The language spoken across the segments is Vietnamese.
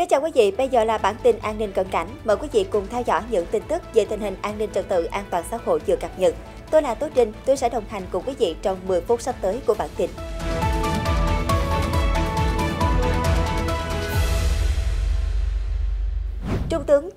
Kính chào quý vị, bây giờ là bản tin an ninh cận cảnh. Mời quý vị cùng theo dõi những tin tức về tình hình an ninh trật tự an toàn xã hội vừa cập nhật. Tôi là Tố Trinh, tôi sẽ đồng hành cùng quý vị trong 10 phút sắp tới của bản tin.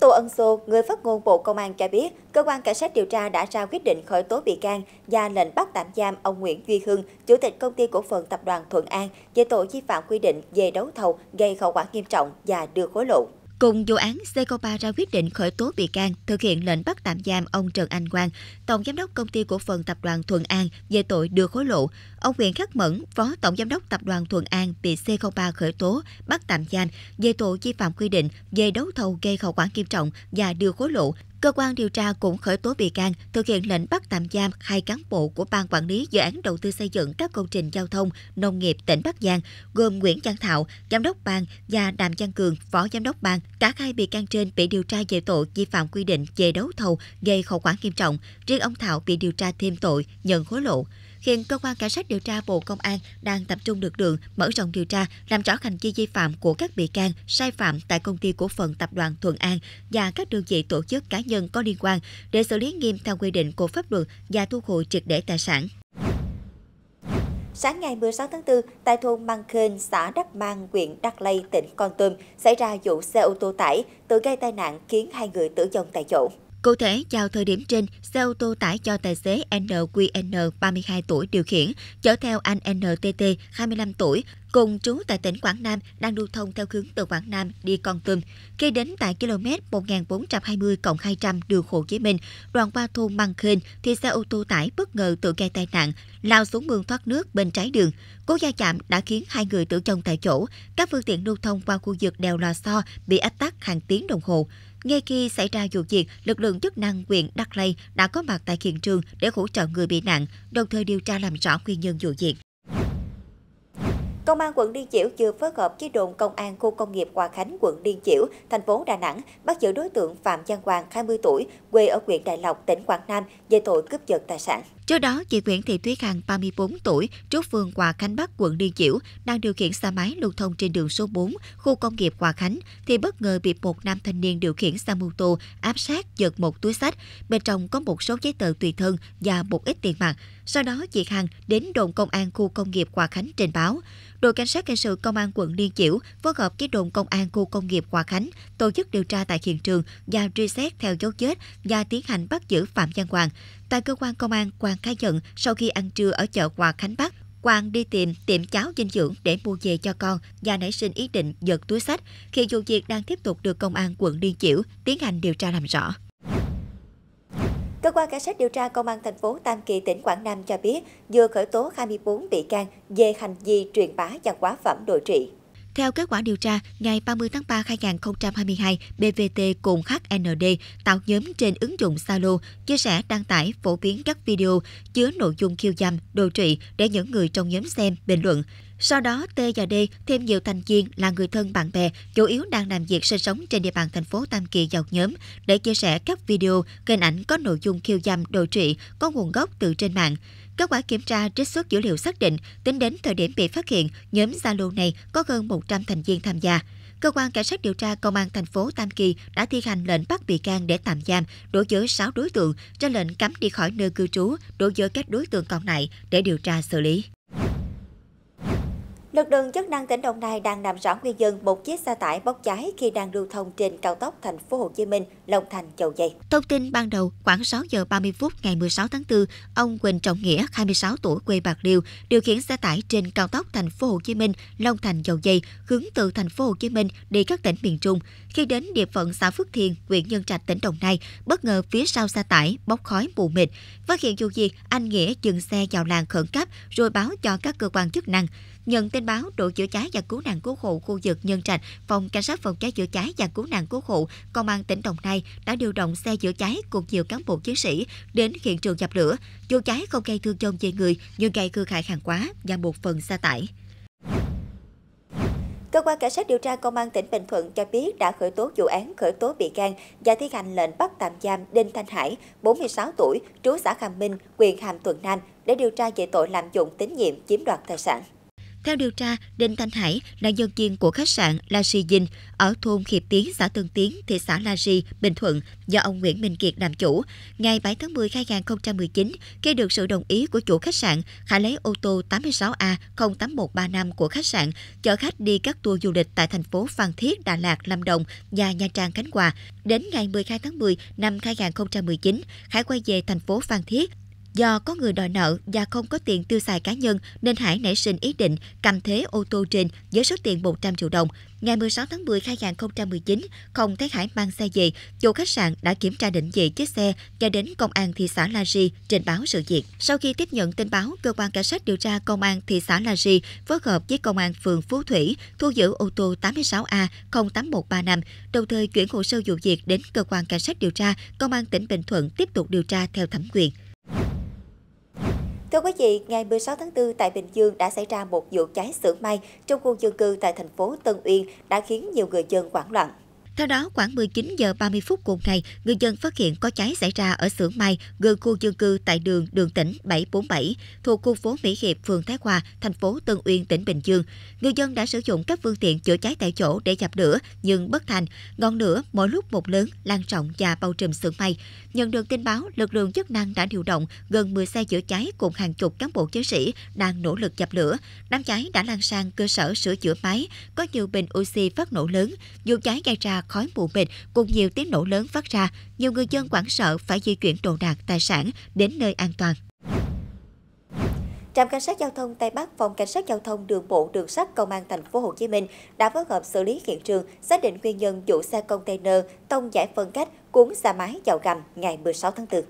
Tô Ân Sô, người phát ngôn Bộ Công an cho biết, cơ quan cảnh sát điều tra đã ra quyết định khởi tố bị can và lệnh bắt tạm giam ông Nguyễn Duy Hưng, chủ tịch công ty cổ phần tập đoàn Thuận An về tội vi phạm quy định về đấu thầu gây hậu quả nghiêm trọng và đưa hối lộ. Cùng vụ án, C03 ra quyết định khởi tố bị can, thực hiện lệnh bắt tạm giam ông Trần Anh Quang, Tổng Giám đốc Công ty Cổ phần Tập đoàn Thuận An về tội đưa hối lộ. Ông Nguyễn Khắc Mẫn, Phó Tổng Giám đốc Tập đoàn Thuận An bị C03 khởi tố, bắt tạm giam về tội vi phạm quy định về đấu thầu gây hậu quả nghiêm trọng và đưa hối lộ Cơ quan điều tra cũng khởi tố bị can, thực hiện lệnh bắt tạm giam hai cán bộ của Ban Quản lý Dự án Đầu tư xây dựng các công trình giao thông, nông nghiệp tỉnh Bắc Giang, gồm Nguyễn Văn Thảo, Giám đốc ban và Đàm Văn Cường, Phó Giám đốc ban. Cả hai bị can trên bị điều tra về tội vi phạm quy định về đấu thầu gây hậu quả nghiêm trọng. Riêng ông Thảo bị điều tra thêm tội nhận hối lộ. Hiện cơ quan cảnh sát điều tra Bộ Công an đang tập trung lực lượng mở rộng điều tra, làm rõ hành vi vi phạm của các bị can sai phạm tại công ty cổ phần tập đoàn Thuận An và các đơn vị tổ chức cá nhân có liên quan để xử lý nghiêm theo quy định của pháp luật và thu hồi triệt để tài sản. Sáng ngày 16 tháng 4, tại thôn Măng Khên, xã Đắc Mang, huyện Đắc Lây, tỉnh Con Tum, xảy ra vụ xe ô tô tải tự gây tai nạn khiến hai người tử vong tại chỗ. Cụ thể, vào thời điểm trên, xe ô tô tải cho tài xế NQN 32 tuổi điều khiển, chở theo anh NTT 25 tuổi, cùng trú tại tỉnh Quảng Nam đang lưu thông theo hướng từ Quảng Nam đi Con Tum. Khi đến tại km 1420 200 đường Hồ Chí Minh, đoạn qua thôn Măng Khên thì xe ô tô tải bất ngờ tự gây tai nạn, lao xuống mương thoát nước bên trái đường. Cú va chạm đã khiến hai người tử vong tại chỗ. Các phương tiện lưu thông qua khu vực đèo Lò Xo bị ách tắc hàng tiếng đồng hồ. Ngay khi xảy ra vụ việc, lực lượng chức năng huyện Đắc Lây đã có mặt tại hiện trường để hỗ trợ người bị nạn, đồng thời điều tra làm rõ nguyên nhân vụ việc. Công an quận Liên Chiểu vừa phối hợp với đồn công an khu công nghiệp Hòa Khánh, quận Liên Chiểu, thành phố Đà Nẵng bắt giữ đối tượng Phạm Văn Hoàng, 20 tuổi, quê ở huyện Đại Lộc, tỉnh Quảng Nam về tội cướp giật tài sản. Trước đó, chị Nguyễn Thị Thúy Hằng, 34 tuổi, trú phường Hòa Khánh Bắc, quận Liên Chiểu, đang điều khiển xe máy lưu thông trên đường số 4, khu công nghiệp Hòa Khánh, thì bất ngờ bị một nam thanh niên điều khiển xe mô tô áp sát giật một túi sách. Bên trong có một số giấy tờ tùy thân và một ít tiền mặt. Sau đó, chị Hằng đến đồn công an khu công nghiệp Hòa Khánh trình báo. Đội cảnh sát hình sự công an quận Liên Chiểu phối hợp với đồn công an khu công nghiệp Hòa Khánh tổ chức điều tra tại hiện trường và truy xét theo dấu vết và tiến hành bắt giữ Phạm Văn Hoàng. Tại cơ quan công an, Quang khai nhận sau khi ăn trưa ở chợ Hòa Khánh Bắc, Quang đi tìm tiệm cháo dinh dưỡng để mua về cho con và nảy sinh ý định giật túi sách khi vụ việc đang tiếp tục được công an quận Liên Chiểu tiến hành điều tra làm rõ. Cơ quan cảnh sát điều tra công an thành phố Tam Kỳ tỉnh Quảng Nam cho biết vừa khởi tố 24 bị can về hành vi truyền bá văn quá phẩm đồi trị. Theo kết quả điều tra, ngày 30 tháng 3 2022, BVT cùng HND tạo nhóm trên ứng dụng Zalo chia sẻ đăng tải phổ biến các video chứa nội dung khiêu dâm, đồ trị để những người trong nhóm xem, bình luận. Sau đó, T và D thêm nhiều thành viên là người thân bạn bè, chủ yếu đang làm việc sinh sống trên địa bàn thành phố Tam Kỳ vào nhóm để chia sẻ các video, hình ảnh có nội dung khiêu dâm, đồ trị, có nguồn gốc từ trên mạng. Kết quả kiểm tra trích xuất dữ liệu xác định, tính đến thời điểm bị phát hiện, nhóm Zalo này có hơn 100 thành viên tham gia. Cơ quan Cảnh sát điều tra Công an thành phố Tam Kỳ đã thi hành lệnh bắt bị can để tạm giam đối với 6 đối tượng, ra lệnh cấm đi khỏi nơi cư trú đối với các đối tượng còn lại để điều tra xử lý. Lực lượng chức năng tỉnh Đồng Nai đang làm rõ nguyên nhân một chiếc xe tải bốc cháy khi đang lưu thông trên cao tốc thành phố Hồ Chí Minh Long Thành Dầu Dây. Thông tin ban đầu khoảng 6 giờ 30 phút ngày 16 tháng 4, ông Quỳnh Trọng Nghĩa, 26 tuổi quê Bạc Liêu, điều khiển xe tải trên cao tốc thành phố Hồ Chí Minh Long Thành Dầu Dây hướng từ thành phố Hồ Chí Minh đi các tỉnh miền Trung. Khi đến địa phận xã Phước Thiền, huyện Nhân Trạch, tỉnh Đồng Nai, bất ngờ phía sau xe tải bốc khói mù mịt. Phát hiện vụ việc, anh Nghĩa dừng xe vào làng khẩn cấp rồi báo cho các cơ quan chức năng. Nhận tin báo, đội chữa cháy và cứu nạn cứu hộ khu vực Nhân Trạch, phòng cảnh sát phòng cháy chữa cháy và cứu nạn cứu hộ công an tỉnh Đồng Nai đã điều động xe chữa cháy cùng nhiều cán bộ chiến sĩ đến hiện trường dập lửa. Vụ cháy không gây thương vong về người nhưng gây hư hại hàng hóa và một phần xe tải. Cơ quan Cảnh sát điều tra Công an tỉnh Bình Thuận cho biết đã khởi tố vụ án khởi tố bị can và thi hành lệnh bắt tạm giam Đinh Thanh Hải, 46 tuổi, trú xã Hàm Minh, huyện Hàm Thuận Nam để điều tra về tội lạm dụng tín nhiệm chiếm đoạt tài sản. Theo điều tra, Đinh Thanh Hải là nhân viên của khách sạn La Si Dinh ở thôn Hiệp Tiến, xã Tân Tiến, thị xã La Si, Bình Thuận do ông Nguyễn Minh Kiệt làm chủ. Ngày 7 tháng 10 năm 2019, khi được sự đồng ý của chủ khách sạn, Khải lấy ô tô 86A08135 của khách sạn chở khách đi các tour du lịch tại thành phố Phan Thiết, Đà Lạt, Lâm Đồng và Nha Trang, Khánh Hòa. Đến ngày 12 tháng 10 năm 2019, Khải quay về thành phố Phan Thiết Do có người đòi nợ và không có tiền tiêu xài cá nhân nên Hải nảy sinh ý định cầm thế ô tô trên với số tiền 100 triệu đồng. Ngày 16 tháng 10 năm 2019, không thấy Hải mang xe về, chủ khách sạn đã kiểm tra định vị chiếc xe và đến công an thị xã La Ri trình báo sự việc. Sau khi tiếp nhận tin báo, cơ quan cảnh sát điều tra công an thị xã La Ri phối hợp với công an phường Phú Thủy thu giữ ô tô 86A 08135, đồng thời chuyển hồ sơ vụ việc đến cơ quan cảnh sát điều tra công an tỉnh Bình Thuận tiếp tục điều tra theo thẩm quyền. Thưa quý vị, ngày 16 tháng 4 tại Bình Dương đã xảy ra một vụ cháy xưởng may trong khu dân cư tại thành phố Tân Uyên đã khiến nhiều người dân hoảng loạn. Theo đó, khoảng 19 giờ 30 phút cùng ngày, người dân phát hiện có cháy xảy ra ở xưởng may gần khu dân cư tại đường Đường tỉnh 747 thuộc khu phố Mỹ Hiệp, phường Thái Hòa, thành phố Tân Uyên, tỉnh Bình Dương. Người dân đã sử dụng các phương tiện chữa cháy tại chỗ để dập lửa nhưng bất thành. Ngọn lửa mỗi lúc một lớn lan rộng và bao trùm xưởng may. Nhận được tin báo, lực lượng chức năng đã điều động gần 10 xe chữa cháy cùng hàng chục cán bộ chiến sĩ đang nỗ lực dập lửa. Đám cháy đã lan sang cơ sở sửa chữa máy, có nhiều bình oxy phát nổ lớn. Vụ cháy gây ra khói mù mịt cùng nhiều tiếng nổ lớn phát ra, nhiều người dân quảng sợ phải di chuyển đồ đạc tài sản đến nơi an toàn. Trạm cảnh sát giao thông Tây Bắc, phòng cảnh sát giao thông đường bộ đường sắt công an thành phố Hồ Chí Minh đã phối hợp xử lý hiện trường, xác định nguyên nhân vụ xe container tông giải phân cách cuốn xe máy vào gầm ngày 16 tháng 4.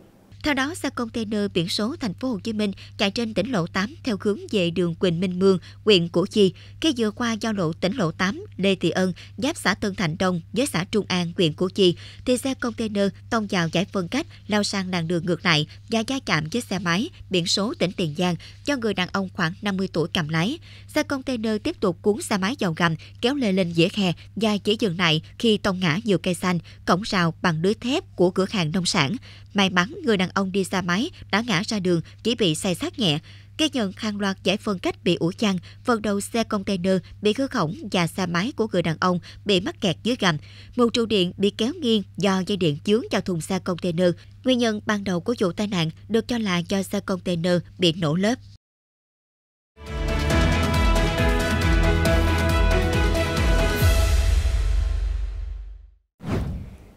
Theo đó, xe container biển số thành phố Hồ Chí Minh chạy trên tỉnh lộ 8 theo hướng về đường Quỳnh Minh Mương, huyện Củ Chi, khi vừa qua giao lộ tỉnh lộ 8 Lê Thị Ân giáp xã Tân Thạnh Đông với xã Trung An, huyện Củ Chi thì xe container tông vào giải phân cách lao sang làn đường ngược lại và va chạm với xe máy biển số tỉnh Tiền Giang do người đàn ông khoảng 50 tuổi cầm lái. Xe container tiếp tục cuốn xe máy vào gầm, kéo lê lên dĩa khe và chỉ dừng lại khi tông ngã nhiều cây xanh, cổng rào bằng lưới thép của cửa hàng nông sản. May mắn người đàn ông đi xe máy đã ngã ra đường chỉ bị xây sát nhẹ. Ghi nhận hàng loạt giải phân cách bị ủa chăn, phần đầu xe container bị hư hỏng và xe máy của người đàn ông bị mắc kẹt dưới gầm. Một trụ điện bị kéo nghiêng do dây điện chướng vào thùng xe container. Nguyên nhân ban đầu của vụ tai nạn được cho là do xe container bị nổ lớp.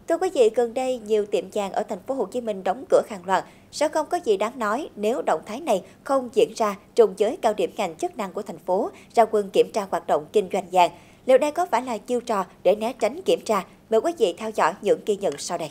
Thưa quý vị, gần đây nhiều tiệm vàng ở thành phố Hồ Chí Minh đóng cửa hàng loạt sẽ không có gì đáng nói nếu động thái này không diễn ra trùng với cao điểm ngành chức năng của thành phố ra quân kiểm tra hoạt động kinh doanh vàng. Liệu đây có phải là chiêu trò để né tránh kiểm tra? Mời quý vị theo dõi những ghi nhận sau đây.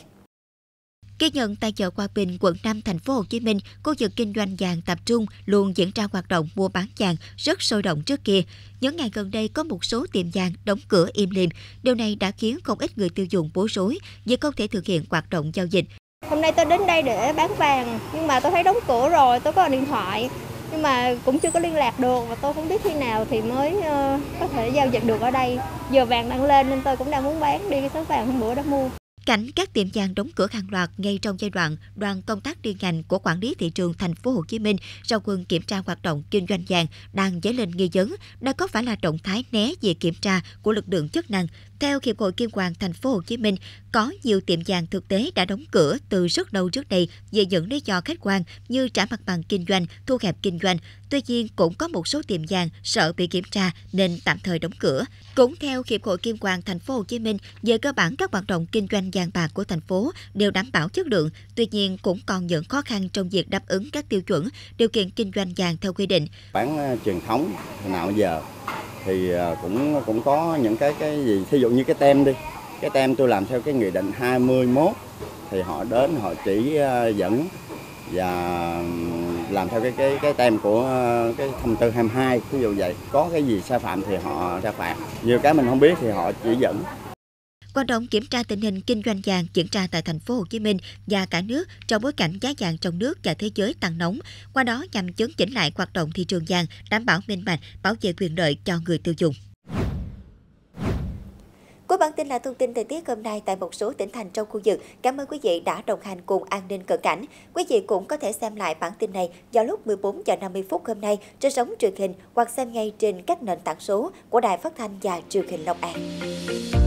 Ghi nhận tại chợ Hòa Bình, quận 5, thành phố Hồ Chí Minh, khu vực kinh doanh vàng tập trung luôn diễn ra hoạt động mua bán vàng rất sôi động trước kia. Những ngày gần đây có một số tiệm vàng đóng cửa im lìm. Điều này đã khiến không ít người tiêu dùng bối rối vì không thể thực hiện hoạt động giao dịch. Hôm nay tôi đến đây để bán vàng, nhưng mà tôi thấy đóng cửa rồi, tôi có điện thoại nhưng mà cũng chưa có liên lạc được và tôi không biết khi nào thì mới ờ, có thể giao dịch được ở đây giờ vàng đang lên nên tôi cũng đang muốn bán đi cái số vàng hôm bữa đã mua cảnh các tiệm vàng đóng cửa hàng loạt ngay trong giai đoạn đoàn công tác liên ngành của quản lý thị trường thành phố Hồ Chí Minh ra quân kiểm tra hoạt động kinh doanh vàng đang dấy lên nghi vấn đã có phải là động thái né về kiểm tra của lực lượng chức năng theo Hiệp hội Kim Hoàng Thành phố Hồ Chí Minh, có nhiều tiệm vàng thực tế đã đóng cửa từ rất lâu trước đây vì những lý do khách quan như trả mặt bằng kinh doanh, thu hẹp kinh doanh. Tuy nhiên, cũng có một số tiệm vàng sợ bị kiểm tra nên tạm thời đóng cửa. Cũng theo Hiệp hội Kim Hoàng Thành phố Hồ Chí Minh, về cơ bản các hoạt động kinh doanh vàng bạc của thành phố đều đảm bảo chất lượng. Tuy nhiên, cũng còn những khó khăn trong việc đáp ứng các tiêu chuẩn, điều kiện kinh doanh vàng theo quy định. Bán à, truyền thống nào giờ thì à, cũng cũng có những cái cái gì thí dụ như cái tem đi cái tem tôi làm theo cái nghị định 21 thì họ đến họ chỉ à, dẫn và làm theo cái cái cái tem của à, cái thông tư 22 ví dụ vậy có cái gì sai phạm thì họ ra phạt nhiều cái mình không biết thì họ chỉ dẫn Quan động kiểm tra tình hình kinh doanh vàng diễn ra tại thành phố Hồ Chí Minh và cả nước trong bối cảnh giá vàng trong nước và thế giới tăng nóng, qua đó nhằm chấn chỉnh lại hoạt động thị trường vàng, đảm bảo minh bạch, bảo vệ quyền lợi cho người tiêu dùng. Cuối bản tin là thông tin thời tiết hôm nay tại một số tỉnh thành trong khu vực. Cảm ơn quý vị đã đồng hành cùng an ninh cận cảnh. Quý vị cũng có thể xem lại bản tin này vào lúc 14 giờ 50 phút hôm nay trên sóng truyền hình hoặc xem ngay trên các nền tảng số của Đài Phát thanh và Truyền hình Long An.